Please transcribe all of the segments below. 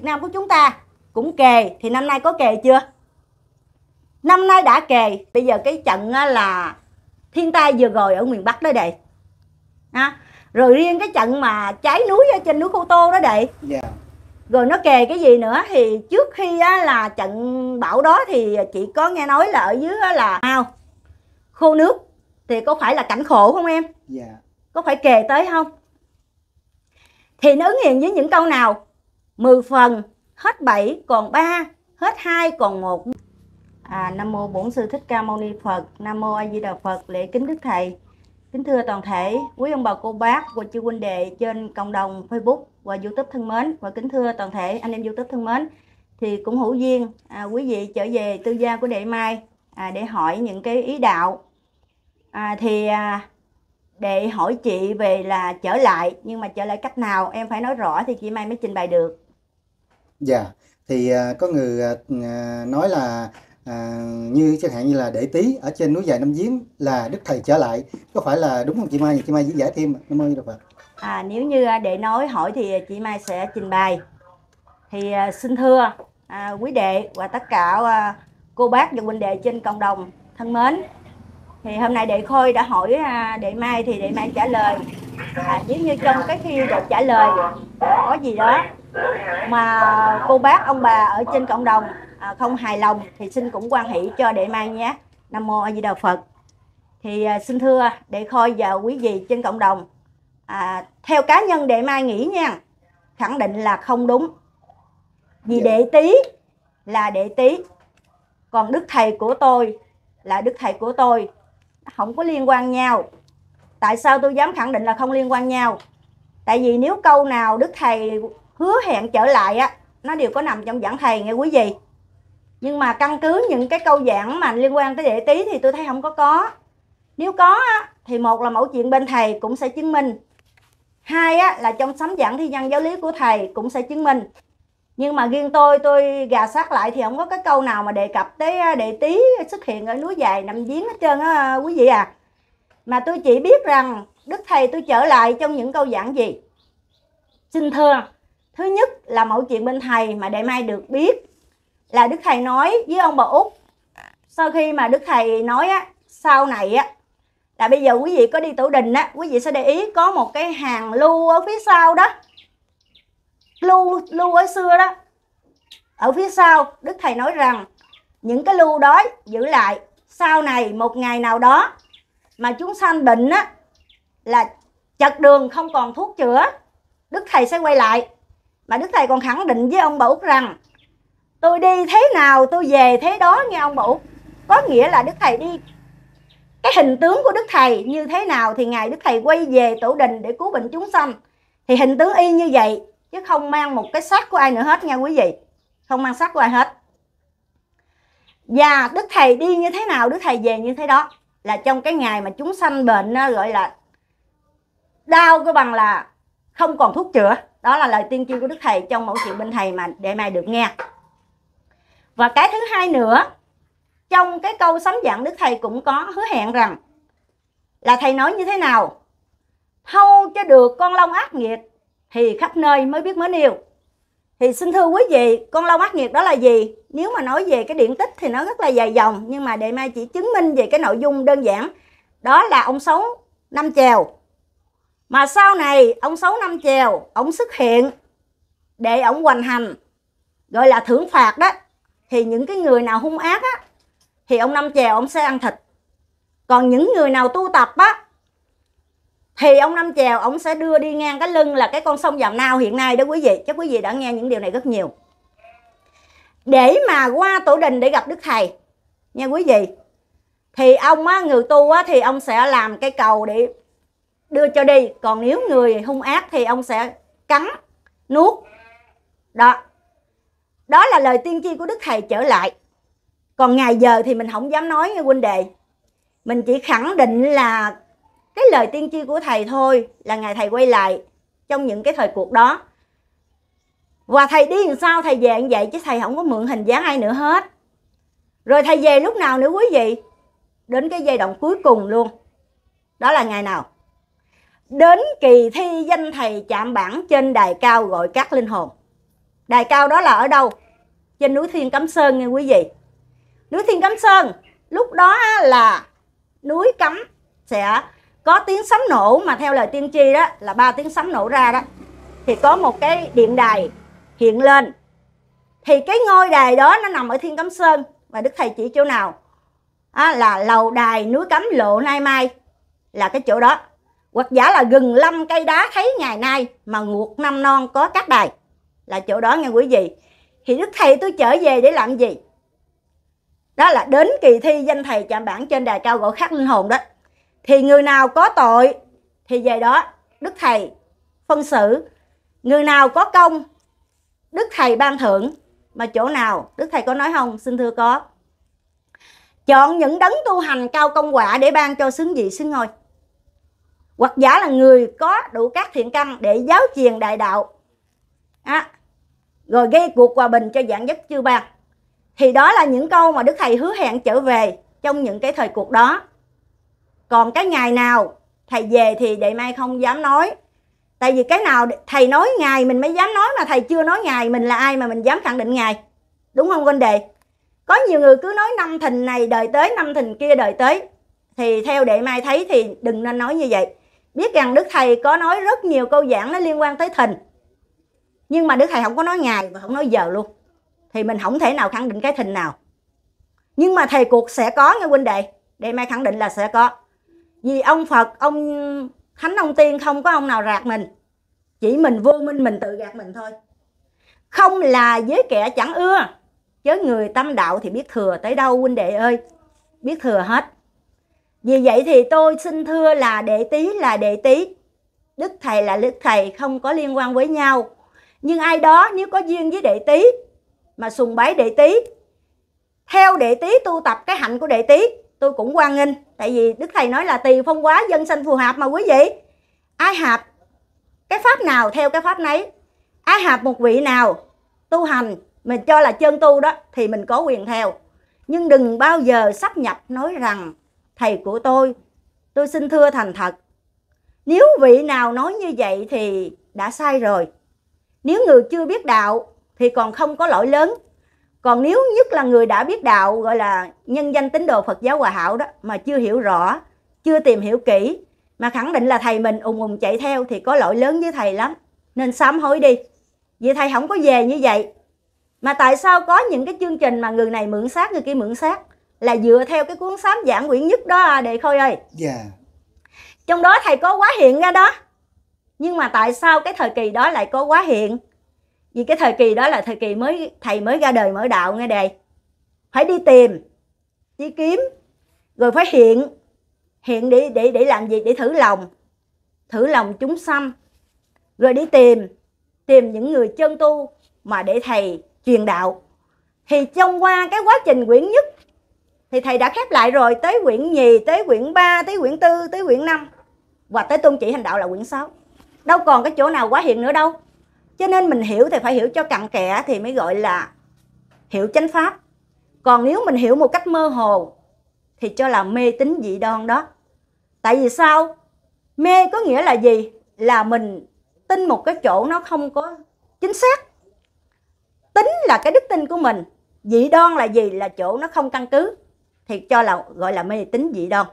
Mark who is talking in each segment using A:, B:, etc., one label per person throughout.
A: Việt Nam của chúng ta cũng kề thì năm nay có kề chưa năm nay đã kề bây giờ cái trận là thiên tai vừa rồi ở miền Bắc đó đệ à, rồi riêng cái trận mà cháy núi ở trên núi Khu Tô đó đệ yeah. Dạ. rồi nó kề cái gì nữa thì trước khi á, là trận bão đó thì chị có nghe nói là ở dưới là ao khô nước thì có phải là cảnh khổ không em yeah. Dạ. có phải kề tới không thì nó ứng hiện với những câu nào 10 phần hết 7 còn 3 hết 2 còn 1 à, Nam Mô Bổn Sư Thích Ca Mâu Ni Phật Nam Mô A Di Đà Phật lễ kính Đức Thầy Kính thưa toàn thể quý ông bà cô bác và chư huynh đệ trên cộng đồng Facebook và YouTube thân mến và kính thưa toàn thể anh em YouTube thân mến thì cũng hữu duyên à, quý vị trở về tư gia của đệ Mai à, để hỏi những cái ý đạo à, thì à, để hỏi chị về là trở lại nhưng mà trở lại cách nào em phải nói rõ thì chị Mai mới trình bày được
B: Dạ, thì, à, có người, à, à, nói là, à, như chẳng hạn như là "Để tí ở trên núi dài năm giếng là Đức Thầy trở lại", có phải là đúng không chị Mai? chị Mai diễn giải thêm ạ. Nam được A
A: À, nếu như, a, à, để nói hỏi thì chị Mai sẽ trình bày. Thì, à, xin thưa, à, quý đệ và tất cả, a, à, cô bác và huynh đệ trên cộng đồng thân mến. Thì hôm nay đệ Khôi đã hỏi, a, đệ Mai thì đệ Mai trả lời. À, nếu như trong cái khi được trả lời có gì đó mà cô bác ông bà ở trên cộng đồng à, không hài lòng thì xin cũng quan hỷ cho đệ mai nhé nam mô a di đà phật thì à, xin thưa đệ khôi và quý vị trên cộng đồng à, theo cá nhân đệ mai nghĩ nha khẳng định là không đúng vì dạ. đệ tí là đệ tí còn đức thầy của tôi là đức thầy của tôi không có liên quan nhau tại sao tôi dám khẳng định là không liên quan nhau tại vì nếu câu nào đức thầy hứa hẹn trở lại á nó đều có nằm trong giảng thầy nghe quý vị nhưng mà căn cứ những cái câu giảng mà liên quan tới địa tí thì tôi thấy không có có nếu có á, thì một là mẫu chuyện bên thầy cũng sẽ chứng minh hai á, là trong sấm giảng thi nhân giáo lý của thầy cũng sẽ chứng minh nhưng mà riêng tôi tôi gà sát lại thì không có cái câu nào mà đề cập tới à, đệ tí xuất hiện ở núi dài nằm giếng hết trơn á à, quý vị à mà tôi chỉ biết rằng đức thầy tôi trở lại trong những câu giảng gì xin thưa thứ nhất là mẫu chuyện bên thầy mà đệ mai được biết là đức thầy nói với ông bà út sau khi mà đức thầy nói á sau này á là bây giờ quý vị có đi tửu đình á quý vị sẽ để ý có một cái hàng lưu ở phía sau đó lưu lưu ở xưa đó ở phía sau đức thầy nói rằng những cái lưu đó giữ lại sau này một ngày nào đó mà chúng sanh bệnh á là chật đường không còn thuốc chữa đức thầy sẽ quay lại mà đức thầy còn khẳng định với ông bà út rằng tôi đi thế nào tôi về thế đó nghe ông bà út có nghĩa là đức thầy đi cái hình tướng của đức thầy như thế nào thì ngài đức thầy quay về tổ đình để cứu bệnh chúng sanh thì hình tướng y như vậy chứ không mang một cái xác của ai nữa hết nha quý vị không mang xác của ai hết và đức thầy đi như thế nào đức thầy về như thế đó là trong cái ngày mà chúng sanh bệnh gọi là đau cái bằng là không còn thuốc chữa đó là lời tiên tri của đức thầy trong mẫu chuyện bên thầy mà để mai được nghe và cái thứ hai nữa trong cái câu sấm dặn đức thầy cũng có hứa hẹn rằng là thầy nói như thế nào thâu cho được con long ác nghiệt thì khắp nơi mới biết mến yêu thì xin thưa quý vị con long ác nghiệt đó là gì nếu mà nói về cái điện tích thì nó rất là dài dòng nhưng mà đề mai chỉ chứng minh về cái nội dung đơn giản đó là ông xấu năm chèo mà sau này ông sáu năm chèo ông xuất hiện để ông hoành hành gọi là thưởng phạt đó thì những cái người nào hung ác á thì ông năm chèo ông sẽ ăn thịt còn những người nào tu tập á thì ông năm chèo ông sẽ đưa đi ngang cái lưng là cái con sông Giàm Nao hiện nay đó quý vị chắc quý vị đã nghe những điều này rất nhiều để mà qua tổ đình để gặp đức thầy nha quý vị thì ông á, người tu á, thì ông sẽ làm cái cầu để đưa cho đi còn nếu người hung ác thì ông sẽ cắn nuốt đó đó là lời tiên tri của đức thầy trở lại còn ngày giờ thì mình không dám nói nghe huynh đệ mình chỉ khẳng định là cái lời tiên tri của thầy thôi là ngày thầy quay lại trong những cái thời cuộc đó và thầy đi làm sao thầy về như vậy chứ thầy không có mượn hình dáng ai nữa hết rồi thầy về lúc nào nữa quý vị đến cái giai đoạn cuối cùng luôn đó là ngày nào đến kỳ thi danh thầy chạm bảng trên đài cao gọi các linh hồn đài cao đó là ở đâu trên núi thiên cấm sơn nghe quý vị núi thiên cấm sơn lúc đó là núi cấm sẽ có tiếng sấm nổ mà theo lời tiên tri đó là ba tiếng sấm nổ ra đó thì có một cái điện đài hiện lên thì cái ngôi đài đó nó nằm ở thiên cấm sơn và đức thầy chỉ chỗ nào à, là lầu đài núi cấm lộ nai mai là cái chỗ đó hoặc giả là gừng lâm cây đá thấy ngày nay mà ngược năm non có các đài là chỗ đó nghe quý vị thì đức thầy tôi trở về để làm gì đó là đến kỳ thi danh thầy chạm bảng trên đài cao gọi khắc linh hồn đó thì người nào có tội thì về đó đức thầy phân xử người nào có công đức thầy ban thưởng mà chỗ nào đức thầy có nói không xin thưa có chọn những đấng tu hành cao công quả để ban cho xứng vị xứng ngôi hoặc giả là người có đủ các thiện căn để giáo truyền đại đạo à, rồi gây cuộc hòa bình cho dạng dứt chư bang thì đó là những câu mà đức thầy hứa hẹn trở về trong những cái thời cuộc đó còn cái ngày nào thầy về thì đệ mai không dám nói tại vì cái nào thầy nói ngày mình mới dám nói mà thầy chưa nói ngày mình là ai mà mình dám khẳng định ngày đúng không con đệ? có nhiều người cứ nói năm thình này đời tới năm thình kia đời tới thì theo đệ mai thấy thì đừng nên nói như vậy biết rằng đức thầy có nói rất nhiều câu giảng nó liên quan tới thình nhưng mà đức thầy không có nói ngày và không nói giờ luôn thì mình không thể nào khẳng định cái thình nào nhưng mà thầy cuộc sẽ có nghe huynh đệ để mai khẳng định là sẽ có vì ông phật ông thánh ông tiên không có ông nào rạc mình chỉ mình vô minh mình tự gạt mình thôi không là với kẻ chẳng ưa chớ người tâm đạo thì biết thừa tới đâu huynh đệ ơi biết thừa hết vì vậy thì tôi xin thưa là đệ tí là đệ tí. Đức thầy là đức thầy không có liên quan với nhau. Nhưng ai đó nếu có duyên với đệ tí mà sùng bái đệ tí theo đệ tí tu tập cái hạnh của đệ tí tôi cũng quan nghênh tại vì đức thầy nói là tùy phong quá dân sanh phù hợp mà quý vị ai hợp cái pháp nào theo cái pháp nấy ai hợp một vị nào tu hành mình cho là chân tu đó thì mình có quyền theo nhưng đừng bao giờ sắp nhập nói rằng thầy của tôi tôi xin thưa thành thật nếu vị nào nói như vậy thì đã sai rồi nếu người chưa biết đạo thì còn không có lỗi lớn còn nếu nhất là người đã biết đạo gọi là nhân danh tín đồ phật giáo hòa hảo đó mà chưa hiểu rõ chưa tìm hiểu kỹ mà khẳng định là thầy mình ùng ùng chạy theo thì có lỗi lớn với thầy lắm nên sám hối đi vì thầy không có về như vậy mà tại sao có những cái chương trình mà người này mượn xác người kia mượn xác là dựa theo cái cuốn sách giảng quyển nhất đó à, đề khôi ơi dạ trong đó thầy có quá hiện ra đó nhưng mà tại sao cái thời kỳ đó lại có quá hiện vì cái thời kỳ đó là thời kỳ mới thầy mới ra đời mở đạo nghe đề phải đi tìm đi kiếm rồi phải hiện hiện để để để làm gì để thử lòng thử lòng chúng sanh rồi đi tìm tìm những người chân tu mà để thầy truyền đạo thì trong qua cái quá trình quyển nhất thì thầy đã khép lại rồi tới quyển nhì tới quyển 3 tới quyển tư tới quyển 5 và tới tôn chỉ hành đạo là quyển 6 đâu còn cái chỗ nào quá hiện nữa đâu cho nên mình hiểu thì phải hiểu cho cặn kẽ thì mới gọi là hiểu chánh pháp còn nếu mình hiểu một cách mơ hồ thì cho là mê tín dị đoan đó tại vì sao mê có nghĩa là gì là mình tin một cái chỗ nó không có chính xác tính là cái đức tin của mình dị đoan là gì là chỗ nó không căn cứ thì cho là gọi là mê tín dị đoan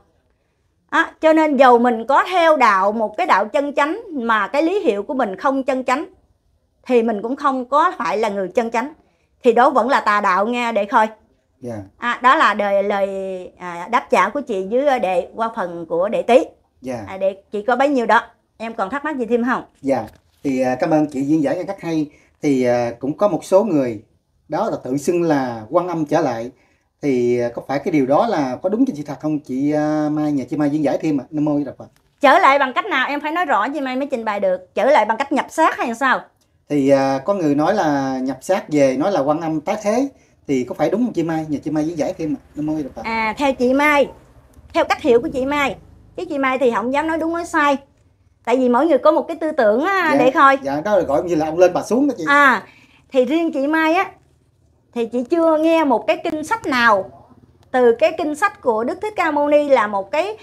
A: à, cho nên dầu mình có theo đạo một cái đạo chân chánh mà cái lý hiệu của mình không chân chánh thì mình cũng không có phải là người chân chánh thì đó vẫn là tà đạo nghe để khơi. yeah. Dạ. à, đó là đời lời à, đáp trả của chị với đệ qua phần của đệ tí yeah. Dạ. à, đệ chị có bấy nhiêu đó em còn thắc mắc gì thêm không
B: dạ yeah. thì à, cảm ơn chị diễn giải rất hay thì à, cũng có một số người đó là tự xưng là quan âm trở lại thì à, có phải cái điều đó là có đúng trên sự thật không chị à, Mai nhờ chị Mai diễn giải thêm ạ à? Nam mô Di Đà Phật
A: trở lại bằng cách nào em phải nói rõ chị Mai mới trình bày được trở lại bằng cách nhập xác hay sao
B: thì à, có người nói là nhập xác về nói là quan âm tái thế thì có phải đúng không chị Mai nhờ chị Mai diễn giải thêm ạ à? Nam mô Di Đà Phật
A: à theo chị Mai theo cách hiểu của chị Mai chứ chị Mai thì không dám nói đúng nói sai tại vì mỗi người có một cái tư tưởng á, à, dạ, để thôi
B: dạ đó là gọi như là ông lên bà xuống đó chị
A: à thì riêng chị Mai á thì chị chưa nghe một cái kinh sách nào từ cái kinh sách của Đức Thích Ca Mâu Ni là một cái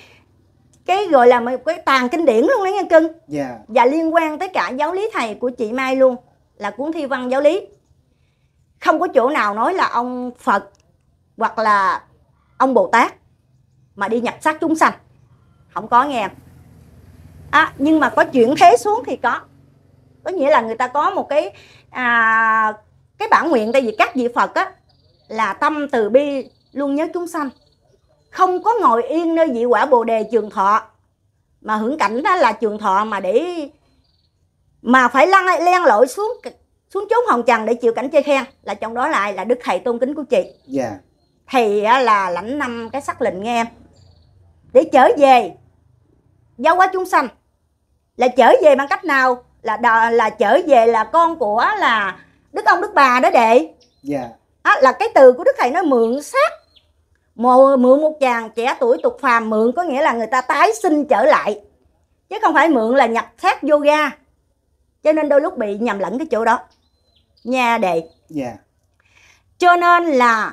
A: cái gọi là một cái tàn kinh điển luôn đấy nghe cưng yeah. Dạ. và liên quan tới cả giáo lý thầy của chị Mai luôn là cuốn thi văn giáo lý không có chỗ nào nói là ông Phật hoặc là ông Bồ Tát mà đi nhập xác chúng sanh không có nghe à, nhưng mà có chuyển thế xuống thì có có nghĩa là người ta có một cái à, cái bản nguyện tại vì các vị Phật á là tâm từ bi luôn nhớ chúng sanh không có ngồi yên nơi vị quả bồ đề trường thọ mà hưởng cảnh đó là trường thọ mà để mà phải lăn len lội xuống xuống chốn hồng trần để chịu cảnh chơi khen là trong đó lại là đức thầy tôn kính của chị yeah. Dạ. thì là lãnh năm cái sắc lệnh nghe em để trở về giáo hóa chúng sanh là trở về bằng cách nào là là trở về là con của là đức ông đức bà đó đệ dạ à, là cái từ của đức thầy nói mượn xác mượn một chàng trẻ tuổi tục phàm mượn có nghĩa là người ta tái sinh trở lại chứ không phải mượn là nhập xác ga cho nên đôi lúc bị nhầm lẫn cái chỗ đó nha
C: đệ dạ yeah.
A: cho nên là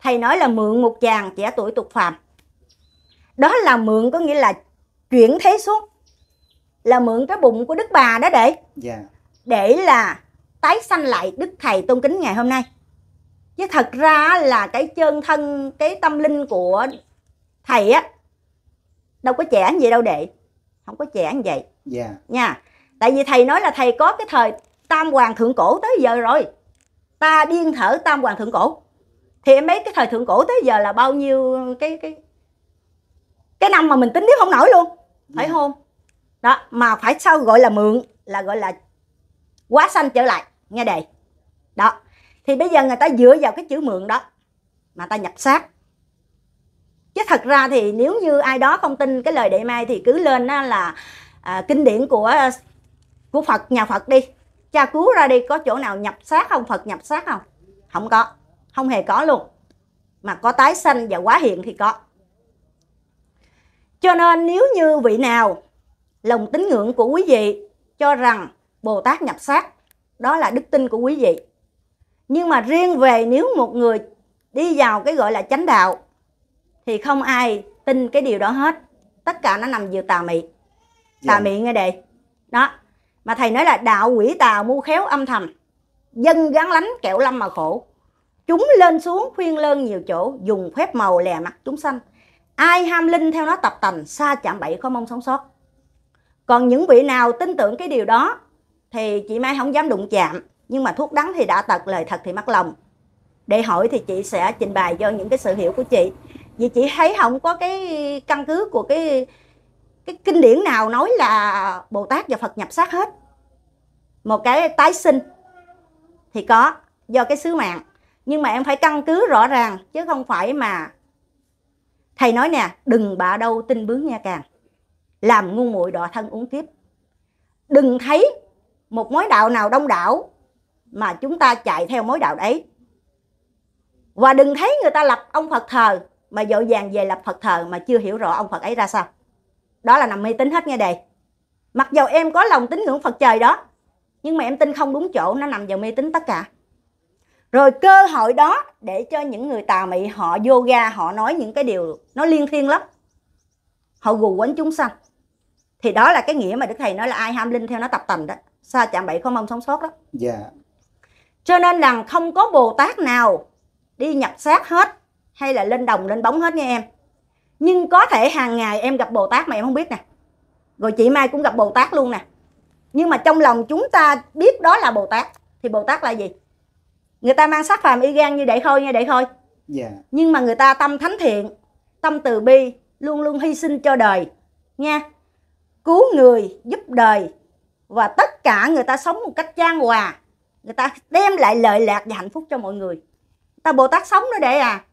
A: thầy nói là mượn một chàng trẻ tuổi tục phàm đó là mượn có nghĩa là chuyển thế xuất là mượn cái bụng của đức bà đó đệ dạ yeah. để là tái sanh lại đức thầy tôn kính ngày hôm nay chứ thật ra là cái chân thân cái tâm linh của thầy á đâu có trẻ như vậy đâu đệ không có trẻ như vậy yeah. Dạ. nha tại vì thầy nói là thầy có cái thời tam hoàng thượng cổ tới giờ rồi ta điên thở tam hoàng thượng cổ thì em biết cái thời thượng cổ tới giờ là bao nhiêu cái cái cái năm mà mình tính nếu không nổi luôn phải yeah. Dạ. không đó mà phải sao gọi là mượn là gọi là quá xanh trở lại nghe đề đó thì bây giờ người ta dựa vào cái chữ mượn đó mà ta nhập sát chứ thật ra thì nếu như ai đó không tin cái lời đệ mai thì cứ lên á, là à, kinh điển của của phật nhà phật đi cha cứu ra đi có chỗ nào nhập sát không phật nhập sát không không có không hề có luôn mà có tái sanh và quá hiện thì có cho nên nếu như vị nào lòng tín ngưỡng của quý vị cho rằng bồ tát nhập sát đó là đức tin của quý vị nhưng mà riêng về nếu một người đi vào cái gọi là chánh đạo thì không ai tin cái điều đó hết tất cả nó nằm giữa tà mị tà yeah. Dạ. mị nghe đề đó mà thầy nói là đạo quỷ tà mưu khéo âm thầm dân gắn lánh kẹo lâm mà khổ chúng lên xuống khuyên lơn nhiều chỗ dùng phép màu lè mặt chúng sanh ai ham linh theo nó tập tành xa chạm bậy không mong sống sót còn những vị nào tin tưởng cái điều đó thì chị Mai không dám đụng chạm nhưng mà thuốc đắng thì đã tật lời thật thì mất lòng để hỏi thì chị sẽ trình bày cho những cái sự hiểu của chị vì chị thấy không có cái căn cứ của cái cái kinh điển nào nói là Bồ Tát và Phật nhập sát hết một cái tái sinh thì có do cái sứ mạng nhưng mà em phải căn cứ rõ ràng chứ không phải mà thầy nói nè đừng bạ đâu tin bướng nha càng làm ngu muội đọa thân uống kiếp đừng thấy một mối đạo nào đông đảo mà chúng ta chạy theo mối đạo đấy và đừng thấy người ta lập ông phật thờ mà dội dàng về lập phật thờ mà chưa hiểu rõ ông phật ấy ra sao đó là nằm mê tín hết nghe đề mặc dầu em có lòng tín ngưỡng phật trời đó nhưng mà em tin không đúng chỗ nó nằm vào mê tín tất cả rồi cơ hội đó để cho những người tà mị họ vô ga họ nói những cái điều nó liên thiên lắm họ gù quấn chúng sanh thì đó là cái nghĩa mà đức thầy nói là ai ham linh theo nó tập tành đó xa chạm bậy không mong sống sót đó dạ cho nên là không có bồ tát nào đi nhập xác hết hay là lên đồng lên bóng hết nha em nhưng có thể hàng ngày em gặp bồ tát mà em không biết nè rồi chị mai cũng gặp bồ tát luôn nè nhưng mà trong lòng chúng ta biết đó là bồ tát thì bồ tát là gì người ta mang sắc phàm y gan như để khôi nha để khôi Dạ. nhưng mà người ta tâm thánh thiện tâm từ bi luôn luôn hy sinh cho đời nha cứu người giúp đời và tất cả người ta sống một cách trang hòa người ta đem lại lợi lạc và hạnh phúc cho mọi người ta bồ tát sống nó để à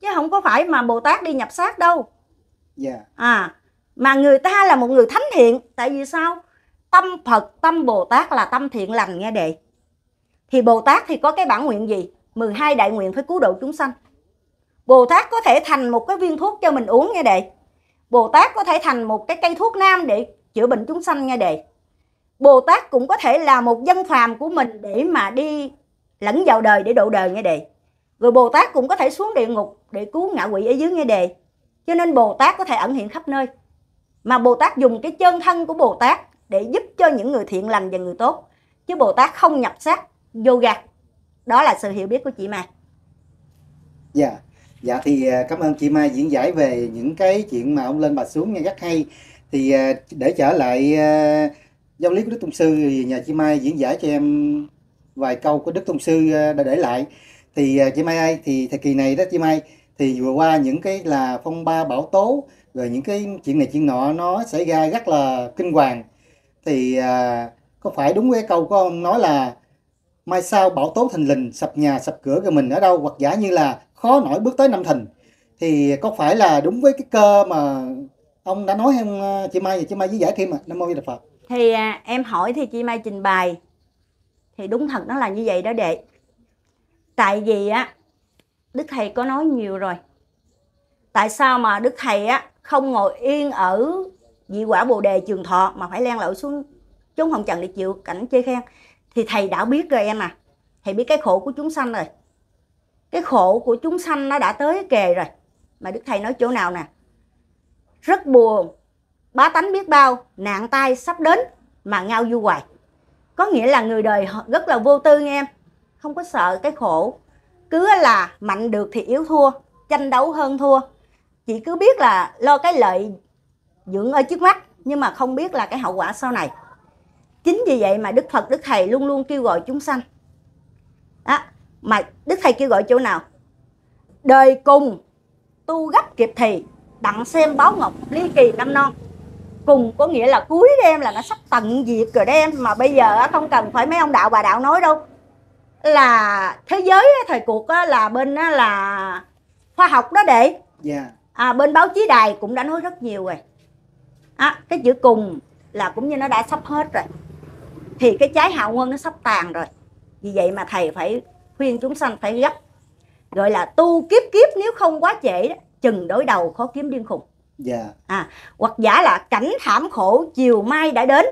A: chứ không có phải mà bồ tát đi nhập xác đâu yeah. Dạ. à mà người ta là một người thánh thiện tại vì sao tâm phật tâm bồ tát là tâm thiện lành nghe đệ thì bồ tát thì có cái bản nguyện gì 12 đại nguyện phải cứu độ chúng sanh bồ tát có thể thành một cái viên thuốc cho mình uống nghe đệ bồ tát có thể thành một cái cây thuốc nam để chữa bệnh chúng sanh nghe đệ Bồ Tát cũng có thể là một dân phàm của mình để mà đi lẫn vào đời để độ đời nghe đề rồi Bồ Tát cũng có thể xuống địa ngục để cứu ngạ quỷ ở dưới nghe đề cho nên Bồ Tát có thể ẩn hiện khắp nơi mà Bồ Tát dùng cái chân thân của Bồ Tát để giúp cho những người thiện lành và người tốt chứ Bồ Tát không nhập xác vô gạt đó là sự hiểu biết của chị Mai
B: dạ yeah. dạ thì à, cảm ơn chị Mai diễn giải về những cái chuyện mà ông lên bà xuống nghe rất hay thì à, để trở lại à, giáo lý của Đức Tôn Sư thì nhà chị Mai diễn giải cho em vài câu của Đức Tôn Sư à, đã để lại thì à, chị Mai ơi thì thời kỳ này đó chị Mai thì vừa qua những cái là phong ba bão tố rồi những cái chuyện này chuyện nọ nó xảy ra rất là kinh hoàng thì à, có phải đúng cái câu của ông nói là mai sau bão tố thành lình sập nhà sập cửa rồi mình ở đâu hoặc giả như là khó nổi bước tới năm thành thì có phải là đúng với cái cơ mà ông đã nói không chị Mai và chị Mai với giải thêm mà Nam Mô a Di Đà Phật
A: thì à, em hỏi thì chị Mai trình bày thì đúng thật nó là như vậy đó đệ tại vì á đức thầy có nói nhiều rồi tại sao mà đức thầy á không ngồi yên ở vị quả bồ đề trường thọ mà phải len lỏi xuống chúng hồng trần để chịu cảnh chê khen thì thầy đã biết rồi em à thầy biết cái khổ của chúng sanh rồi cái khổ của chúng sanh nó đã tới kề rồi mà đức thầy nói chỗ nào nè rất buồn bá tánh biết bao nạn tai sắp đến mà ngao du hoài có nghĩa là người đời rất là vô tư nghe em không có sợ cái khổ cứ là mạnh được thì yếu thua tranh đấu hơn thua chỉ cứ biết là lo cái lợi dưỡng ở trước mắt nhưng mà không biết là cái hậu quả sau này chính vì vậy mà đức phật đức thầy luôn luôn kêu gọi chúng sanh đó à, mà đức thầy kêu gọi chỗ nào đời cùng tu gấp kịp thì đặng xem báo ngọc ly kỳ năm non cùng có nghĩa là cuối đêm là nó sắp tận diệt rồi đêm mà bây giờ không cần phải mấy ông đạo bà đạo nói đâu là thế giới thời cuộc là bên là khoa học đó để dạ. à, bên báo chí đài cũng đã nói rất nhiều rồi à, cái chữ cùng là cũng như nó đã sắp hết rồi thì cái trái hạo ngân nó sắp tàn rồi vì vậy mà thầy phải khuyên chúng sanh phải gấp gọi là tu kiếp kiếp nếu không quá trễ chừng đối đầu khó kiếm điên khùng dạ à hoặc giả là cảnh thảm khổ chiều mai đã đến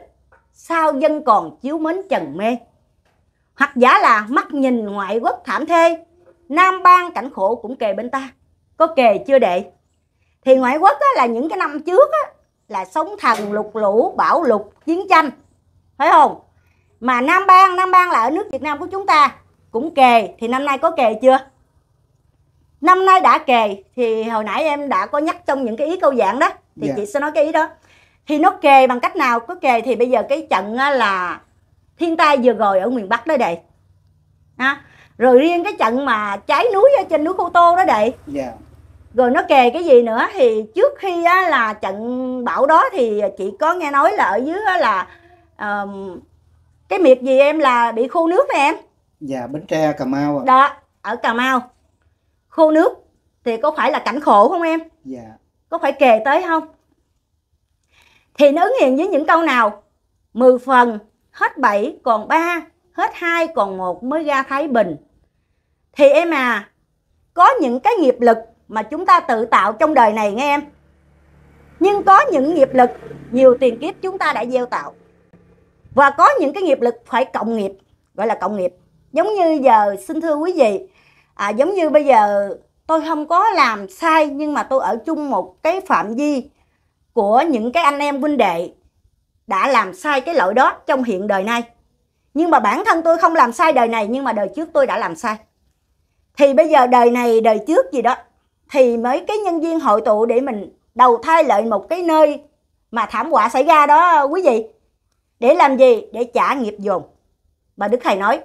A: sao dân còn chiếu mến trần mê hoặc giả là mắt nhìn ngoại quốc thảm thê nam bang cảnh khổ cũng kề bên ta có kề chưa đệ thì ngoại quốc á, là những cái năm trước á, là sống thần lục lũ bão lục chiến tranh phải không mà nam bang nam bang là ở nước việt nam của chúng ta cũng kề thì năm nay có kề chưa năm nay đã kề thì hồi nãy em đã có nhắc trong những cái ý câu giảng đó thì yeah. Dạ. chị sẽ nói cái ý đó thì nó kề bằng cách nào có kề thì bây giờ cái trận là thiên tai vừa rồi ở miền bắc đó đệ à, rồi riêng cái trận mà cháy núi ở trên núi cô tô đó đệ yeah. Dạ. rồi nó kề cái gì nữa thì trước khi á, là trận bão đó thì chị có nghe nói là ở dưới á, là um, cái miệt gì em là bị khô nước phải em
B: dạ yeah, bến tre cà mau à.
A: đó ở cà mau khô nước thì có phải là cảnh khổ không em dạ có phải kề tới không thì nó ứng hiện với những câu nào 10 phần hết 7 còn 3 hết 2 còn 1 mới ra thái bình thì em à có những cái nghiệp lực mà chúng ta tự tạo trong đời này nghe em nhưng có những nghiệp lực nhiều tiền kiếp chúng ta đã gieo tạo và có những cái nghiệp lực phải cộng nghiệp gọi là cộng nghiệp giống như giờ xin thưa quý vị à, giống như bây giờ tôi không có làm sai nhưng mà tôi ở chung một cái phạm vi của những cái anh em huynh đệ đã làm sai cái lỗi đó trong hiện đời này nhưng mà bản thân tôi không làm sai đời này nhưng mà đời trước tôi đã làm sai thì bây giờ đời này đời trước gì đó thì mới cái nhân viên hội tụ để mình đầu thai lại một cái nơi mà thảm họa xảy ra đó quý vị để làm gì để trả nghiệp dồn bà đức thầy nói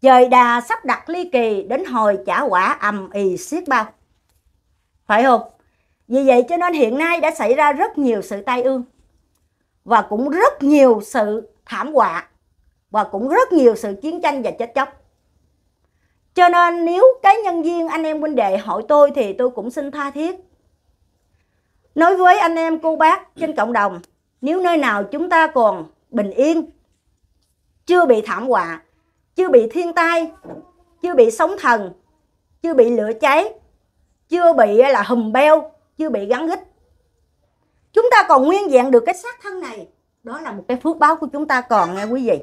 A: Trời đà sắp đặt ly kỳ đến hồi trả quả ầm ì xiết bao. Phải không? Vì vậy cho nên hiện nay đã xảy ra rất nhiều sự tai ương và cũng rất nhiều sự thảm họa và cũng rất nhiều sự chiến tranh và chết chóc. Cho nên nếu cái nhân viên anh em huynh đệ hỏi tôi thì tôi cũng xin tha thiết. Nói với anh em cô bác trên cộng đồng, nếu nơi nào chúng ta còn bình yên, chưa bị thảm họa chưa bị thiên tai chưa bị sóng thần chưa bị lửa cháy chưa bị là hùm beo chưa bị gắn gích chúng ta còn nguyên vẹn được cái xác thân này đó là một cái phước báo của chúng ta còn nghe quý vị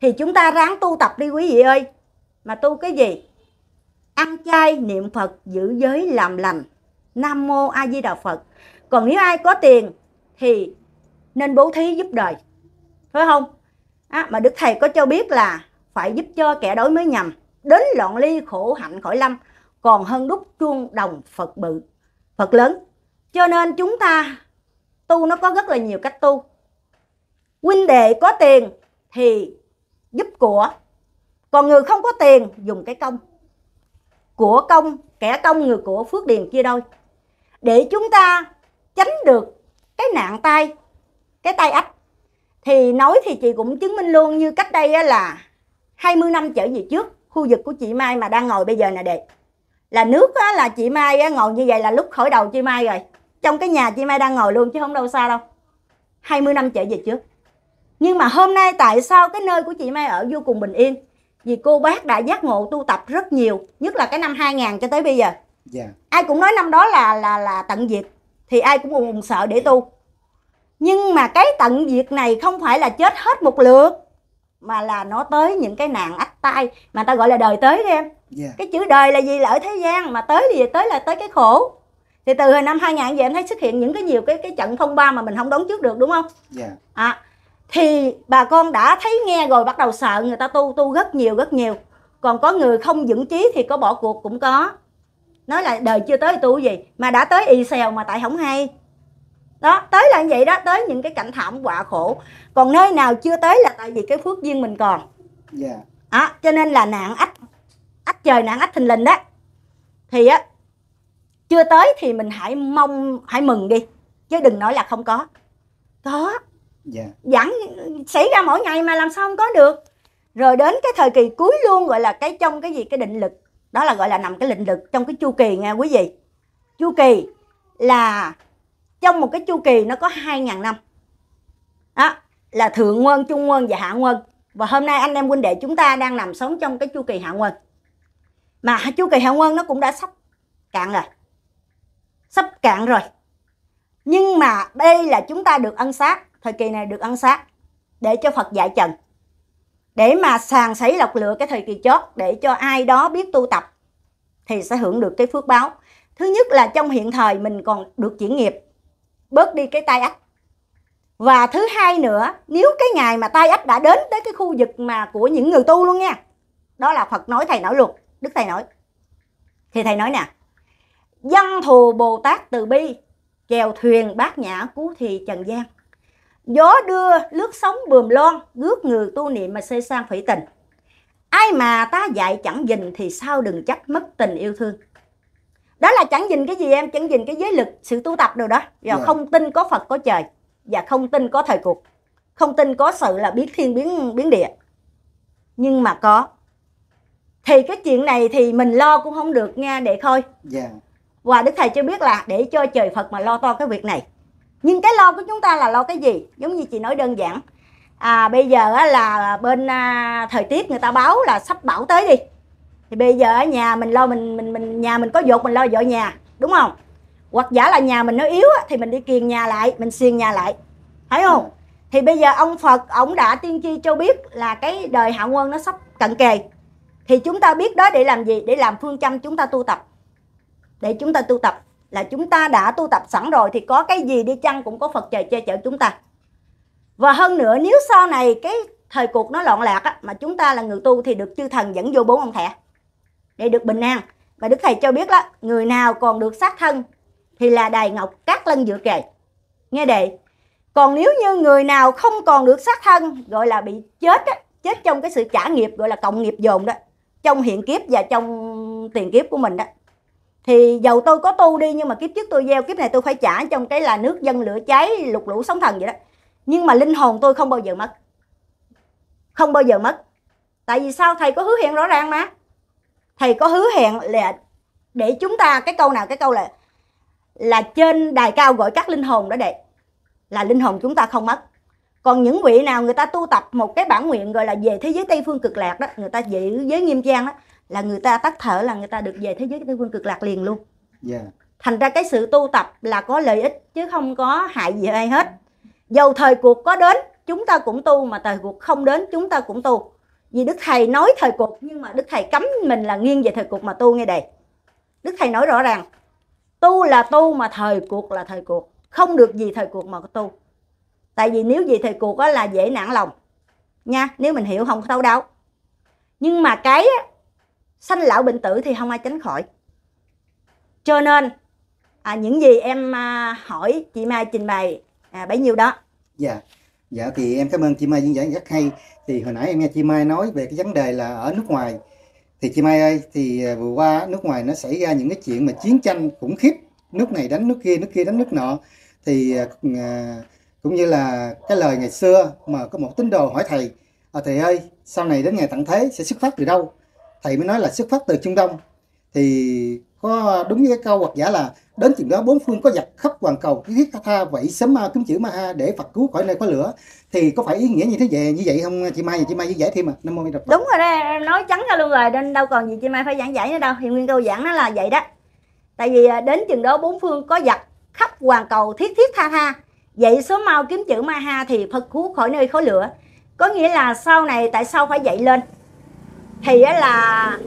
A: thì chúng ta ráng tu tập đi quý vị ơi mà tu cái gì ăn chay niệm phật giữ giới làm lành nam mô a di đà phật còn nếu ai có tiền thì nên bố thí giúp đời phải không à, mà đức thầy có cho biết là phải giúp cho kẻ đối mới nhầm đến loạn ly khổ hạnh khỏi lâm còn hơn đúc chuông đồng phật bự phật lớn cho nên chúng ta tu nó có rất là nhiều cách tu huynh đệ có tiền thì giúp của còn người không có tiền dùng cái công của công kẻ công người của phước điền chia đôi để chúng ta tránh được cái nạn tay cái tay ách thì nói thì chị cũng chứng minh luôn như cách đây là 20 năm trở về trước khu vực của chị Mai mà đang ngồi bây giờ nè đệ là nước á, là chị Mai á, ngồi như vậy là lúc khởi đầu chị Mai rồi trong cái nhà chị Mai đang ngồi luôn chứ không đâu xa đâu 20 năm trở về trước nhưng mà hôm nay tại sao cái nơi của chị Mai ở vô cùng bình yên vì cô bác đã giác ngộ tu tập rất nhiều nhất là cái năm 2000 cho tới bây giờ yeah. Dạ. ai cũng nói năm đó là là là tận diệt thì ai cũng buồn sợ để tu nhưng mà cái tận diệt này không phải là chết hết một lượt mà là nó tới những cái nạn ách tai mà ta gọi là đời tới đi em yeah. Dạ. cái chữ đời là gì là ở thế gian mà tới thì tới là tới cái khổ thì từ hồi năm 2000 giờ em thấy xuất hiện những cái nhiều cái cái trận phong ba mà mình không đón trước được đúng không yeah. Dạ. à, thì bà con đã thấy nghe rồi bắt đầu sợ người ta tu tu rất nhiều rất nhiều còn có người không vững chí thì có bỏ cuộc cũng có nói là đời chưa tới tu gì mà đã tới y xèo mà tại không hay đó tới là như vậy đó tới những cái cảnh thảm quả khổ còn nơi nào chưa tới là tại vì cái phước duyên mình còn yeah. Dạ. à, cho nên là nạn ách ách trời nạn ách thình lình đó thì á chưa tới thì mình hãy mong hãy mừng đi chứ đừng nói là không có có yeah. Dạ. giảng xảy ra mỗi ngày mà làm sao không có được rồi đến cái thời kỳ cuối luôn gọi là cái trong cái gì cái định lực đó là gọi là nằm cái định lực trong cái chu kỳ nha quý vị chu kỳ là trong một cái chu kỳ nó có 2.000 năm đó là thượng nguyên trung nguyên và hạ nguyên và hôm nay anh em huynh đệ chúng ta đang nằm sống trong cái chu kỳ hạ nguyên mà chu kỳ hạ nguyên nó cũng đã sắp cạn rồi sắp cạn rồi nhưng mà đây là chúng ta được ân sát thời kỳ này được ân sát để cho phật dạy trần để mà sàng sấy lọc lựa cái thời kỳ chót để cho ai đó biết tu tập thì sẽ hưởng được cái phước báo thứ nhất là trong hiện thời mình còn được chuyển nghiệp bớt đi cái tai ách và thứ hai nữa nếu cái ngày mà tai ách đã đến tới cái khu vực mà của những người tu luôn nha đó là phật nói thầy nói luật đức thầy nói thì thầy nói nè dân thù bồ tát từ bi chèo thuyền bát nhã cứu thì trần gian gió đưa lướt sóng bườm lon rước người tu niệm mà xây sang phỉ tình ai mà ta dạy chẳng dình thì sao đừng trách mất tình yêu thương đó là chẳng nhìn cái gì em chẳng nhìn cái giới lực sự tu tập đồ đó và yeah. không tin có phật có trời và không tin có thời cuộc không tin có sự là biến thiên biến biến địa nhưng mà có thì cái chuyện này thì mình lo cũng không được nha để khôi yeah. Dạ. và đức thầy cho biết là để cho trời phật mà lo to cái việc này nhưng cái lo của chúng ta là lo cái gì giống như chị nói đơn giản à bây giờ là bên à, thời tiết người ta báo là sắp bão tới đi thì bây giờ ở nhà mình lo mình mình mình nhà mình có dột mình lo dọn nhà đúng không hoặc giả là nhà mình nó yếu thì mình đi kiền nhà lại mình xiên nhà lại thấy không ừ. thì bây giờ ông phật ổng đã tiên tri cho biết là cái đời hạ quân nó sắp cận kề thì chúng ta biết đó để làm gì để làm phương châm chúng ta tu tập để chúng ta tu tập là chúng ta đã tu tập sẵn rồi thì có cái gì đi chăng cũng có phật trời che chở chúng ta và hơn nữa nếu sau này cái thời cuộc nó loạn lạc á, mà chúng ta là người tu thì được chư thần dẫn vô bốn ông thẻ để được bình an và đức thầy cho biết là người nào còn được sát thân thì là đài ngọc cát lân dự kề nghe đệ còn nếu như người nào không còn được sát thân gọi là bị chết á, chết trong cái sự trả nghiệp gọi là cộng nghiệp dồn đó trong hiện kiếp và trong tiền kiếp của mình đó thì dầu tôi có tu đi nhưng mà kiếp trước tôi gieo kiếp này tôi phải trả trong cái là nước dân lửa cháy lục lũ sóng thần vậy đó nhưng mà linh hồn tôi không bao giờ mất không bao giờ mất tại vì sao thầy có hứa hẹn rõ ràng mà thầy có hứa hẹn là để chúng ta cái câu nào cái câu là là trên đài cao gọi các linh hồn đó đệ là linh hồn chúng ta không mất còn những vị nào người ta tu tập một cái bản nguyện gọi là về thế giới tây phương cực lạc đó người ta giữ giới nghiêm trang đó là người ta tắt thở là người ta được về thế giới tây phương cực lạc liền luôn yeah. Dạ. thành ra cái sự tu tập là có lợi ích chứ không có hại gì ai hết dầu thời cuộc có đến chúng ta cũng tu mà thời cuộc không đến chúng ta cũng tu vì đức thầy nói thời cuộc nhưng mà đức thầy cấm mình là nghiêng về thời cuộc mà tu nghe đây đức thầy nói rõ ràng tu là tu mà thời cuộc là thời cuộc không được gì thời cuộc mà tu tại vì nếu gì thời cuộc đó là dễ nản lòng nha nếu mình hiểu không thấu đáo nhưng mà cái á, sanh lão bệnh tử thì không ai tránh khỏi cho nên à, những gì em à, hỏi chị Mai trình bày à, bấy nhiêu đó
B: dạ yeah. dạ thì em cảm ơn chị Mai diễn giải rất hay thì hồi nãy em nghe chị Mai nói về cái vấn đề là ở nước ngoài thì chị Mai ơi thì à, vừa qua nước ngoài nó xảy ra những cái chuyện mà chiến tranh khủng khiếp nước này đánh nước kia nước kia đánh nước nọ thì à, à, cũng như là cái lời ngày xưa mà có một tín đồ hỏi thầy à, thầy ơi sau này đến ngày tận thế sẽ xuất phát từ đâu thầy mới nói là xuất phát từ Trung Đông thì có đúng như cái câu hoặc giả là đến chừng đó bốn phương có giặc khắp hoàn cầu cái thiết tha tha vậy sớm ma kiếm chữ ma ha để phật cứu khỏi nơi có lửa thì có phải ý nghĩa như thế về như vậy không chị mai chị mai giải thêm à nam mô phật đúng
A: rồi đó em nói trắng ra luôn rồi nên đâu còn gì chị mai phải giảng giải nữa đâu thì nguyên câu giảng nó là vậy đó tại vì à, đến chừng đó bốn phương có giặc khắp hoàn cầu thiết thiết tha tha vậy sớm mau kiếm chữ ma ha thì phật cứu khỏi nơi khói lửa có nghĩa là sau này tại sao phải dậy lên thì là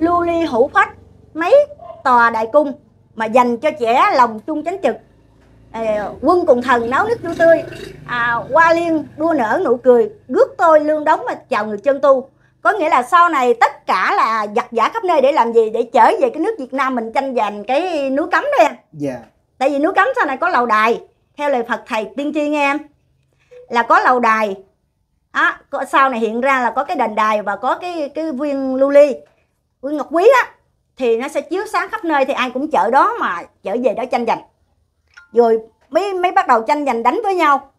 A: lưu ly hữu phách mấy tòa đại cung mà dành cho trẻ lòng trung chánh trực à, quân cùng thần náo nước chua tươi à, hoa liên đua nở nụ cười rước tôi lương đóng mà chào người chân tu có nghĩa là sau này tất cả là giặt giả khắp nơi để làm gì để trở về cái nước Việt Nam mình tranh giành cái núi cấm đó em dạ tại vì núi cấm sau này có lầu đài theo lời Phật thầy tiên tri nghe em là có lầu đài đó, sau này hiện ra là có cái đền đài và có cái cái viên lưu ly viên ngọc quý á thì nó sẽ chiếu sáng khắp nơi thì ai cũng chở đó mà chở về đó tranh giành rồi mới mới bắt đầu tranh giành đánh với nhau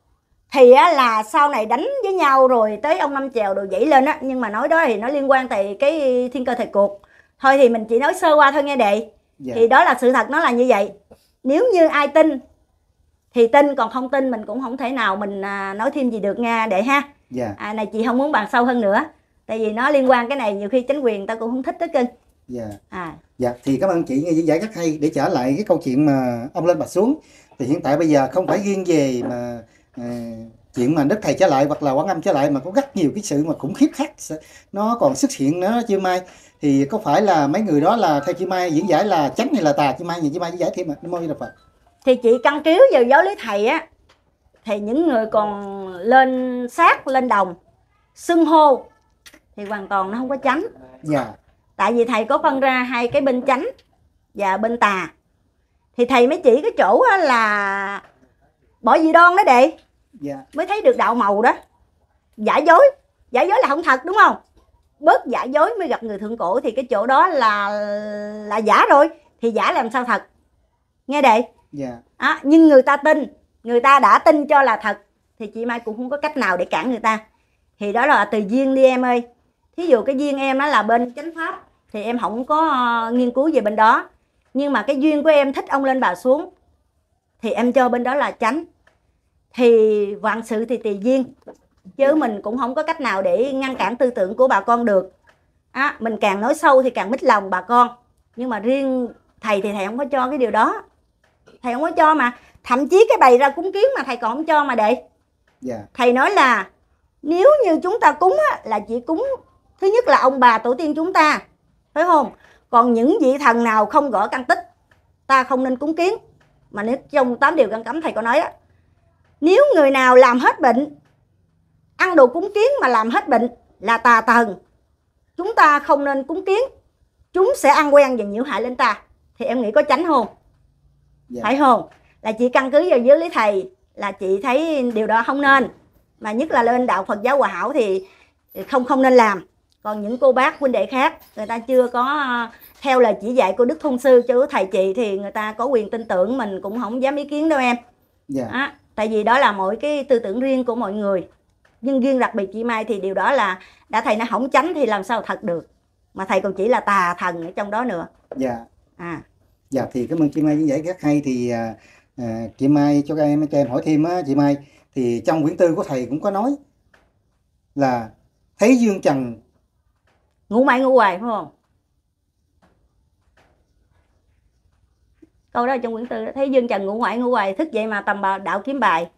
A: thì á, là sau này đánh với nhau rồi tới ông năm chèo đồ dậy lên á nhưng mà nói đó thì nó liên quan tới cái thiên cơ thời cuộc thôi thì mình chỉ nói sơ qua thôi nghe đệ dạ. thì đó là sự thật nó là như vậy nếu như ai tin thì tin còn không tin mình cũng không thể nào mình à, nói thêm gì được nghe đệ ha dạ. à, này chị không muốn bàn sâu hơn nữa tại vì nó liên quan cái này nhiều khi chính quyền ta cũng không thích tới kinh
B: dạ yeah. à. dạ thì cảm ơn chị nghe diễn giải rất hay để trở lại cái câu chuyện mà ông lên bà xuống thì hiện tại bây giờ không phải riêng về mà uh, chuyện mà đức thầy trở lại hoặc là quán âm trở lại mà có rất nhiều cái sự mà khủng khiếp khác nó còn xuất hiện nữa chưa mai thì có phải là mấy người đó là theo chị mai diễn giải là chánh hay là tà chị mai gì chị mai diễn giải thêm mà nó môi là phật thì chị căn cứ vào giáo lý thầy á thì những người còn lên sát lên
A: đồng xưng hô thì hoàn toàn nó không có tránh dạ tại vì thầy có phân ra hai cái bên chánh và bên tà thì thầy mới chỉ cái chỗ là bỏ gì đoan đó đệ dạ. mới thấy được đạo màu đó giả dối giả dối là không thật đúng không bớt giả dối mới gặp người thượng cổ thì cái chỗ đó là là giả rồi thì giả làm sao thật nghe đệ dạ. à, nhưng người ta tin người ta đã tin cho là thật thì chị mai cũng không có cách nào để cản người ta thì đó là từ duyên đi em ơi thí dụ cái duyên em đó là bên chánh pháp thì em không có uh, nghiên cứu về bên đó nhưng mà cái duyên của em thích ông lên bà xuống thì em cho bên đó là tránh thì vạn sự thì tùy duyên chứ mình cũng không có cách nào để ngăn cản tư tưởng của bà con được à, mình càng nói sâu thì càng mít lòng bà con nhưng mà riêng thầy thì thầy không có cho cái điều đó thầy không có cho mà thậm chí cái bày ra cúng kiến mà thầy còn không cho mà đệ yeah. Dạ. thầy nói là nếu như chúng ta cúng á, là chỉ cúng thứ nhất là ông bà tổ tiên chúng ta phải không còn những vị thần nào không gỡ căn tích ta không nên cúng kiến mà nếu trong tám điều căn cấm thầy có nói á nếu người nào làm hết bệnh ăn đồ cúng kiến mà làm hết bệnh là tà thần chúng ta không nên cúng kiến chúng sẽ ăn quen và nhiễu hại lên ta thì em nghĩ có tránh không dạ. phải không là chị căn cứ vào dưới lý thầy là chị thấy điều đó không nên mà nhất là lên đạo Phật giáo Hòa Hảo thì không không nên làm còn những cô bác huynh đệ khác người ta chưa có ờ, theo lời chỉ dạy của đức thôn sư chứ thầy chị thì người ta có quyền tin tưởng mình cũng không dám ý kiến đâu em yeah. Dạ. à, tại vì đó là mỗi cái tư tưởng riêng của mọi người nhưng riêng đặc biệt chị mai thì điều đó là đã thầy nó không tránh thì làm sao thật được mà thầy còn chỉ là tà thần ở trong đó nữa
B: dạ à dạ thì cảm ơn chị mai những giải rất hay thì à, à, chị mai cho các em cho em hỏi thêm á chị mai thì trong quyển tư của thầy cũng có nói là thấy dương trần
A: ngủ mãi ngủ hoài phải không câu đó trong quyển tư thấy dương trần ngủ ngoại ngủ hoài thức dậy mà tầm đạo kiếm bài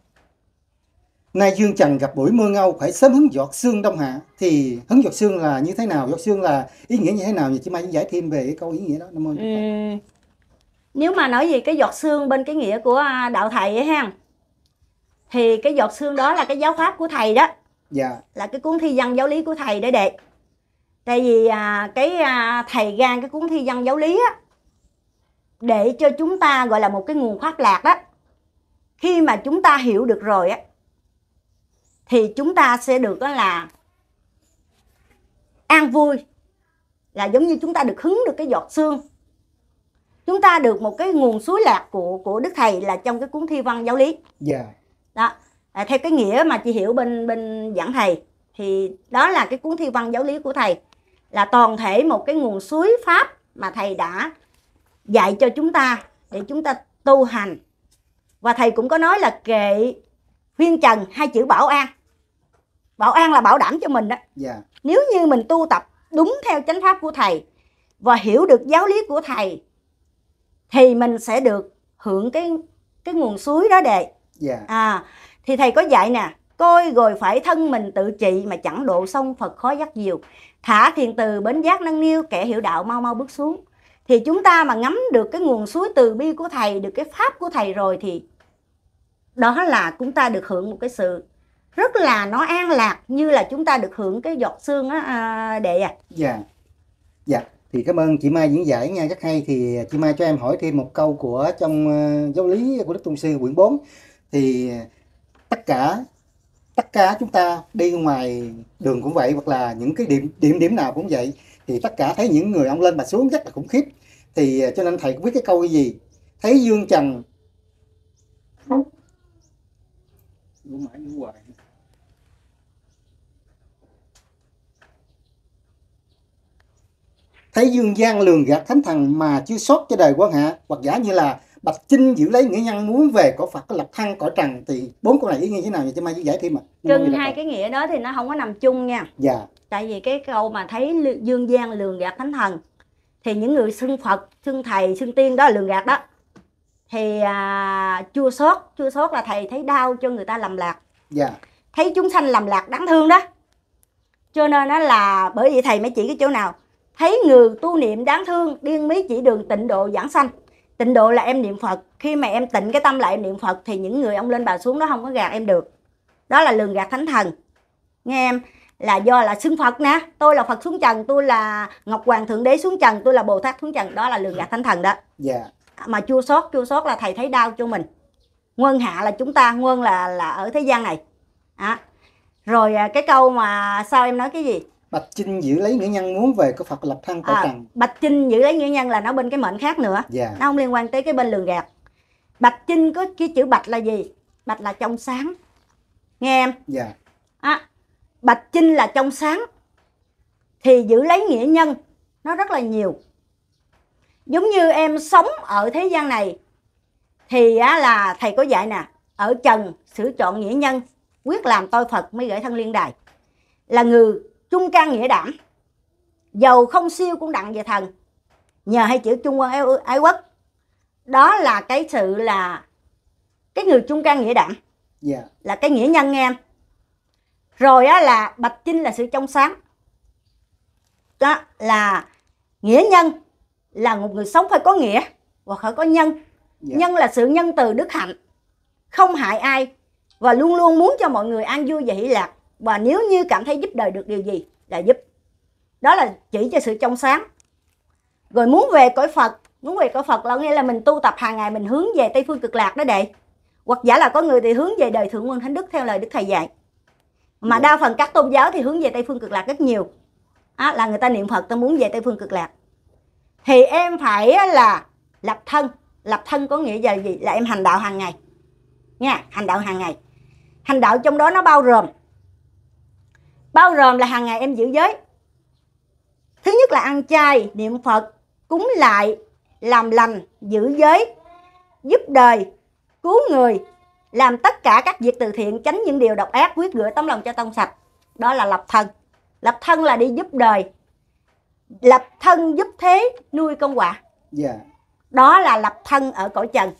B: nay dương trần gặp buổi mưa ngâu phải sớm hứng giọt xương đông hạ thì hứng giọt xương là như thế nào giọt xương là ý nghĩa như thế nào nhà chị mai giải thêm về cái câu ý nghĩa đó năm ơn ừ.
A: nếu mà nói về cái giọt xương bên cái nghĩa của à, đạo thầy ấy ha thì cái giọt xương đó là cái giáo pháp của thầy đó dạ. là cái cuốn thi văn giáo lý của thầy để đệ tại vì à, cái à, thầy gan cái cuốn thi văn giáo lý á để cho chúng ta gọi là một cái nguồn khoác lạc đó khi mà chúng ta hiểu được rồi á thì chúng ta sẽ được đó là an vui là giống như chúng ta được hứng được cái giọt xương chúng ta được một cái nguồn suối lạc của của đức thầy là trong cái cuốn thi văn giáo lý yeah. Dạ. đó à, theo cái nghĩa mà chị hiểu bên bên giảng thầy thì đó là cái cuốn thi văn giáo lý của thầy là toàn thể một cái nguồn suối pháp mà thầy đã dạy cho chúng ta để chúng ta tu hành và thầy cũng có nói là kệ khuyên trần hai chữ bảo an bảo an là bảo đảm cho mình đó yeah. Dạ. nếu như mình tu tập đúng theo chánh pháp của thầy và hiểu được giáo lý của thầy thì mình sẽ được hưởng cái cái nguồn suối đó đệ yeah. Dạ. à thì thầy có dạy nè coi rồi phải thân mình tự trị mà chẳng độ xong phật khó dắt diều thả thiền từ bến giác nâng niu kẻ hiểu đạo mau mau bước xuống thì chúng ta mà ngắm được cái nguồn suối từ bi của thầy được cái pháp của thầy rồi thì đó là chúng ta được hưởng một cái sự rất là nó an lạc như là chúng ta được hưởng cái giọt xương á à, đệ à
B: dạ dạ thì cảm ơn chị Mai diễn giải nha rất hay thì chị Mai cho em hỏi thêm một câu của trong ờ, giáo lý của Đức Tôn Sư quyển 4 thì ờ, tất cả tất cả chúng ta đi ngoài đường cũng vậy hoặc là những cái điểm điểm điểm nào cũng vậy thì tất cả thấy những người ông lên bà xuống rất là khủng khiếp thì à, cho nên thầy cũng biết cái câu gì thấy dương trần thấy dương gian lường gạt thánh thần mà chưa sót cho đời quan hạ hoặc giả như là bạch chinh giữ lấy nghĩa nhân muốn về cõi phật có lập thăng cõi trần thì bốn câu này ý nghĩa như thế nào vậy chứ mai giải thêm mà trưng hai
A: cái nghĩa đó thì nó không có nằm chung nha dạ tại vì cái câu mà thấy dương gian lường gạt thánh thần thì những người xưng phật xưng thầy xưng tiên đó là lường gạt đó thì à, chua xót chua xót là thầy thấy đau cho người ta làm lạc dạ thấy chúng sanh làm lạc đáng thương đó cho nên nó là bởi vì thầy mới chỉ cái chỗ nào thấy người tu niệm đáng thương điên mí chỉ đường tịnh độ giảng sanh tịnh độ là em niệm phật khi mà em tịnh cái tâm lại niệm phật thì những người ông lên bà xuống nó không có gạt em được đó là lường gạt thánh thần nghe em là do là xưng phật nè tôi là phật xuống trần tôi là ngọc hoàng thượng đế xuống trần tôi là bồ tát xuống trần đó là lường gạt thánh thần đó yeah. Dạ. mà chua sót chua sót là thầy thấy đau cho mình nguồn hạ là chúng ta nguồn là là ở thế gian này à. rồi cái câu mà sao em nói cái gì
B: Bạch Chinh giữ lấy nghĩa nhân muốn về có Phật lập thân cõi à, trần.
A: Bạch Chinh giữ lấy nghĩa nhân là nó bên cái mệnh khác nữa. Dạ. Nó không liên quan tới cái bên lường gạt. Bạch Chinh có cái chữ bạch là gì? Bạch là trong sáng. Nghe em? Dạ. À, bạch Chinh là trong sáng. Thì giữ lấy nghĩa nhân nó rất là nhiều. Giống như em sống ở thế gian này thì á, là thầy có dạy nè, ở trần sử chọn nghĩa nhân, quyết làm tôi Phật mới gửi thân liên đài. Là người trung can nghĩa đảm dầu không siêu cũng đặng về thần nhờ hai chữ trung quân ái, ái quốc đó là cái sự là cái người trung can nghĩa đảm yeah. Dạ. là cái nghĩa nhân em rồi á là bạch chinh là sự trong sáng đó là nghĩa nhân là một người sống phải có nghĩa và phải có nhân yeah. Dạ. nhân là sự nhân từ đức hạnh không hại ai và luôn luôn muốn cho mọi người an vui và hỷ lạc và nếu như cảm thấy giúp đời được điều gì là giúp đó là chỉ cho sự trong sáng rồi muốn về cõi phật muốn về cõi phật là nghĩa là mình tu tập hàng ngày mình hướng về tây phương cực lạc đó đệ hoặc giả là có người thì hướng về đời thượng quân thánh đức theo lời đức thầy dạy mà đa phần các tôn giáo thì hướng về tây phương cực lạc rất nhiều à, là người ta niệm phật ta muốn về tây phương cực lạc thì em phải là lập thân lập thân có nghĩa là gì là em hành đạo hàng ngày nha hành đạo hàng ngày hành đạo trong đó nó bao gồm bao gồm là hàng ngày em giữ giới thứ nhất là ăn chay niệm phật cúng lại làm lành giữ giới giúp đời cứu người làm tất cả các việc từ thiện tránh những điều độc ác quyết rửa tấm lòng cho tông sạch đó là lập thân lập thân là đi giúp đời lập thân giúp thế nuôi công quả yeah. Dạ. đó là lập thân ở cõi trần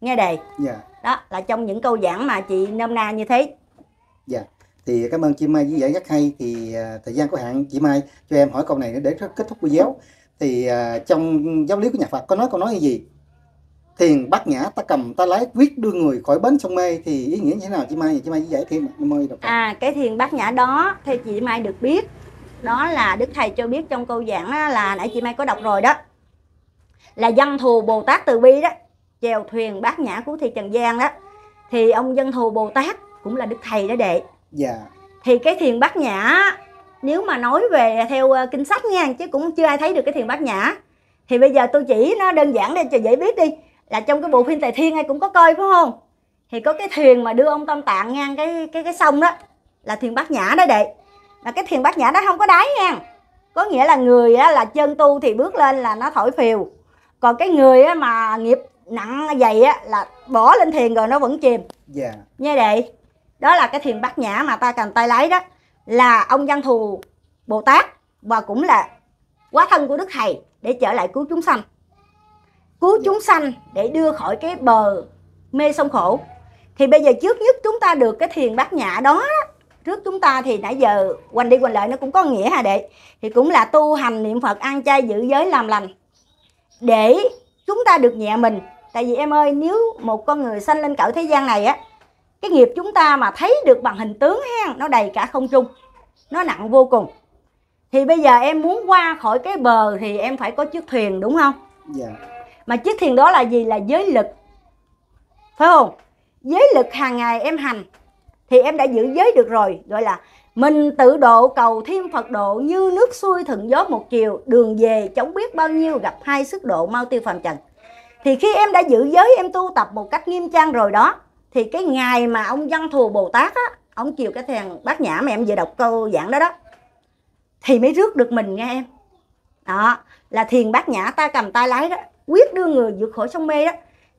A: nghe đề yeah. Dạ. đó là trong những câu giảng mà chị nôm na như thế yeah.
B: Dạ thì cảm ơn chị Mai với giải rất hay thì uh, thời gian có hạn chị Mai cho em hỏi câu này để kết thúc video thì uh, trong giáo lý của nhà Phật có nói câu nói gì thiền bát nhã ta cầm ta lái quyết đưa người khỏi bến sông mê thì ý nghĩa như thế nào chị Mai chị Mai giải thêm mời đọc
A: à cái thiền bát nhã đó theo chị Mai được biết đó là đức thầy cho biết trong câu giảng là nãy chị Mai có đọc rồi đó là dân thù Bồ Tát từ bi đó chèo thuyền bát nhã của thị trần gian đó thì ông dân thù Bồ Tát cũng là đức thầy đó đệ dạ thì cái thiền bát nhã nếu mà nói về theo ờ, kinh sách nha chứ cũng chưa ai thấy được cái thiền bát nhã thì bây giờ tôi chỉ nó đơn giản để cho dễ biết đi là trong cái bộ phim tài thiên ai cũng có coi phải không thì có cái thuyền mà đưa ông tam tạng ngang cái cái cái sông đó là thuyền bát nhã đó đệ là cái thuyền bát nhã đó không có đáy nha có nghĩa là người á, là chân tu thì bước lên là nó thổi phiều còn cái người á, mà nghiệp nặng vậy á, là bỏ lên thuyền rồi nó vẫn chìm yeah. Dạ. nha đệ đó là cái thiền bát nhã mà ta cần tay lấy đó là ông văn thù bồ tát và cũng là quá thân của đức thầy để trở lại cứu chúng sanh cứu chúng sanh để đưa khỏi cái bờ mê sông khổ thì bây giờ trước nhất chúng ta được cái thiền bát nhã đó trước chúng ta thì nãy giờ quanh đi quanh lại nó cũng có nghĩa hà đệ thì cũng là tu hành niệm phật ăn chay giữ giới làm lành để chúng ta được nhẹ mình tại vì em ơi nếu một con người sanh lên cõi thế gian này á cái nghiệp chúng ta mà thấy được bằng hình tướng hen nó đầy cả không trung nó nặng vô cùng thì bây giờ em muốn qua khỏi cái bờ thì em phải có chiếc thuyền đúng không dạ. mà chiếc thuyền đó là gì là giới lực phải không giới lực hàng ngày em hành thì em đã giữ giới được rồi gọi là mình tự độ cầu thiên Phật độ như nước xuôi thuận gió một chiều, đường về chống biết bao nhiêu gặp hai sức độ mau tiêu phàm trần. Thì khi em đã giữ giới em tu tập một cách nghiêm trang rồi đó, thì cái ngày mà ông văn thù bồ tát á ông chiều cái thằng bác nhã mà em vừa đọc câu giảng đó đó thì mới rước được mình nghe, em đó là thiền bát nhã ta cầm tay lái đó quyết đưa người vượt khỏi sông mê đó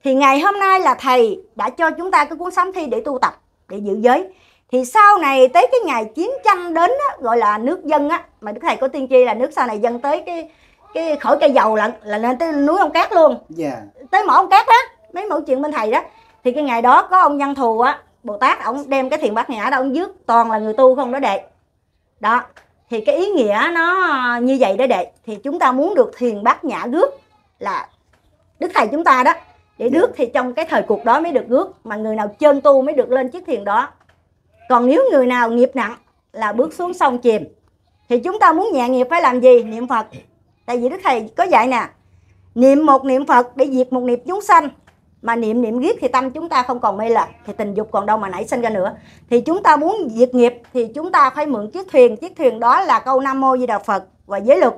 A: thì ngày hôm nay là thầy đã cho chúng ta cái cuốn sám thi để tu tập để giữ giới thì sau này tới cái ngày chiến tranh đến đó, gọi là nước dân á mà đức thầy có tiên tri là nước sau này dân tới cái cái khỏi cây dầu là là lên tới núi ông cát luôn yeah. Dạ. tới mỏ ông cát đó mấy mẫu chuyện bên thầy đó thì cái ngày đó có ông văn thù á bồ tát ông đem cái thiền bát nhã đó ông dứt toàn là người tu không đó đệ đó thì cái ý nghĩa nó như vậy đó đệ thì chúng ta muốn được thiền bát nhã rước là đức thầy chúng ta đó để rước dạ. thì trong cái thời cuộc đó mới được rước mà người nào chân tu mới được lên chiếc thuyền đó còn nếu người nào nghiệp nặng là bước xuống sông chìm thì chúng ta muốn nhẹ nghiệp phải làm gì niệm phật tại vì đức thầy có dạy nè niệm một niệm phật để diệt một nghiệp chúng sanh mà niệm niệm ghét thì tâm chúng ta không còn mê lệch thì tình dục còn đâu mà nảy sinh ra nữa thì chúng ta muốn diệt nghiệp thì chúng ta phải mượn chiếc thuyền chiếc thuyền đó là câu nam mô di đà phật và giới luật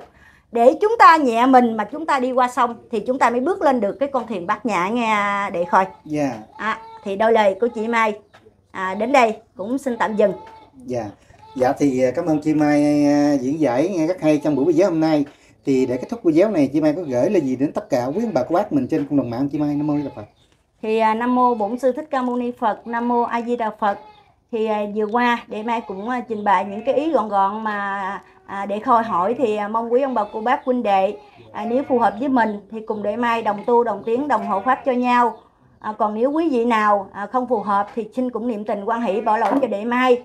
A: để chúng ta nhẹ mình mà chúng ta đi qua sông thì chúng ta mới bước lên được cái con thuyền bát nhã nghe để khôi yeah. Dạ. à, thì đôi lời của chị mai à, đến đây cũng xin tạm dừng
B: dạ dạ thì à, cảm ơn chị mai à, diễn giải nghe rất hay trong buổi video hôm nay thì để kết thúc video này chị mai có gửi là gì đến tất cả quý bà cô bác mình trên cộng đồng mạng chị mai nó môi là phật
A: thì à, nam mô bổn sư thích ca mâu ni phật nam mô a di đà phật thì à, vừa qua để mai cũng à, trình bày những cái ý gọn gọn mà để khôi hỏi thì mong quý ông bà cô bác huynh đệ nếu phù hợp với mình thì cùng để mai đồng tu đồng tiếng đồng hộ pháp cho nhau còn nếu quý vị nào không phù hợp thì xin cũng niệm tình quan hỷ bỏ lỗi cho để mai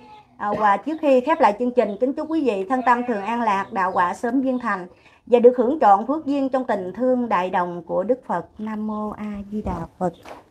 A: và trước khi khép lại chương trình kính chúc quý vị thân tâm thường an lạc đạo quả sớm viên thành và được hưởng trọn phước duyên trong tình thương đại đồng của đức phật nam mô a di đà phật